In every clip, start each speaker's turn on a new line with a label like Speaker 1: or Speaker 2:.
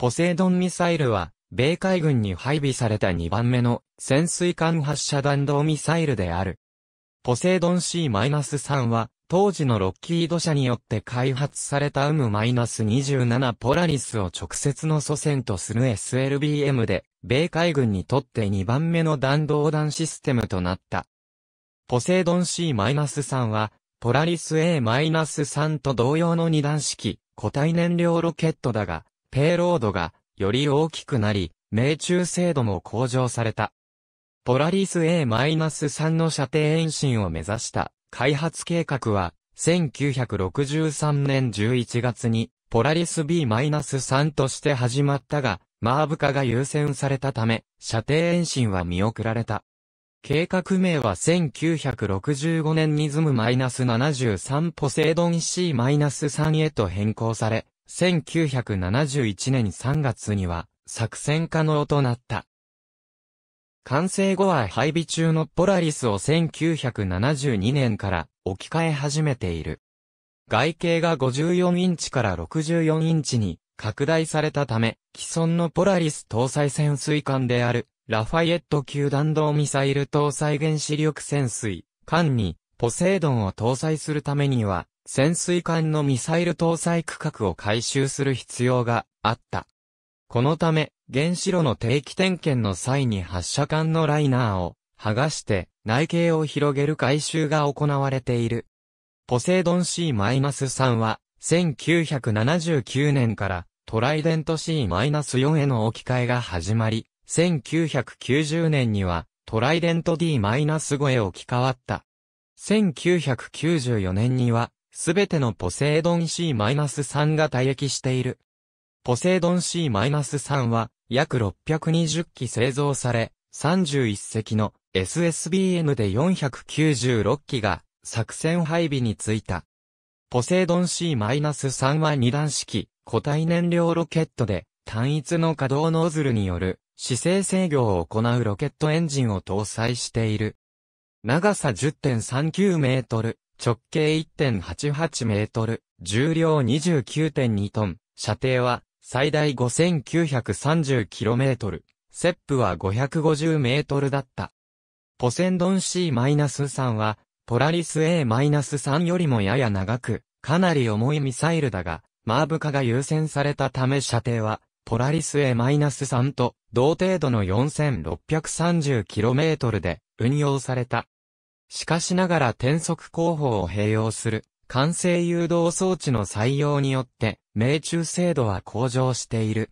Speaker 1: ポセイドンミサイルは、米海軍に配備された2番目の潜水艦発射弾道ミサイルである。ポセイドン C-3 は、当時のロッキード社によって開発された UM-27 ポラリスを直接の祖先とする SLBM で、米海軍にとって2番目の弾道弾システムとなった。ポセイドン C-3 は、ポラリス A-3 と同様の二段式、固体燃料ロケットだが、ペイロードがより大きくなり、命中精度も向上された。ポラリス A-3 の射程延伸を目指した開発計画は、1963年11月にポラリス B-3 として始まったが、マーブ化が優先されたため、射程延伸は見送られた。計画名は1965年にズム -73 ポセイドン C-3 へと変更され、1971年3月には作戦可能となった。完成後は配備中のポラリスを1972年から置き換え始めている。外形が54インチから64インチに拡大されたため、既存のポラリス搭載潜水艦である、ラファイエット級弾道ミサイル搭載原子力潜水艦に、ポセイドンを搭載するためには、潜水艦のミサイル搭載区画を回収する必要があった。このため、原子炉の定期点検の際に発射管のライナーを剥がして内径を広げる回収が行われている。ポセイドン C-3 は1979年からトライデント C-4 への置き換えが始まり、1990年にはトライデント D-5 へ置き換わった。1994年にはすべてのポセイドン C-3 が退役している。ポセイドン C-3 は約620機製造され、31隻の SSBN で496機が作戦配備についた。ポセイドン C-3 は二段式固体燃料ロケットで単一の稼働ノズルによる姿勢制御を行うロケットエンジンを搭載している。長さ10.39メートル、直径1.88メートル、重量29.2トン、射程は最大5 9 3 0トル、セップは5 5 0ルだった。ポセンドン C-3 は、ポラリス A-3 よりもやや長く、かなり重いミサイルだが、マーブ化が優先されたため射程は、ポラリス A-3 と同程度の 4630km で運用された。しかしながら転速工法を併用する、完成誘導装置の採用によって、命中精度は向上している。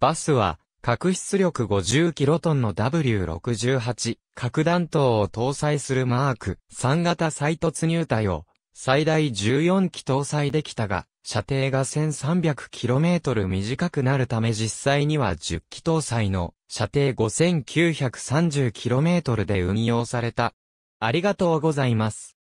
Speaker 1: バスは、核出力5 0トンの W68 核弾頭を搭載するマーク3型再突入体を最大14機搭載できたが、射程が 1300km 短くなるため実際には10機搭載の射程 5930km で運用されたありがとうございます。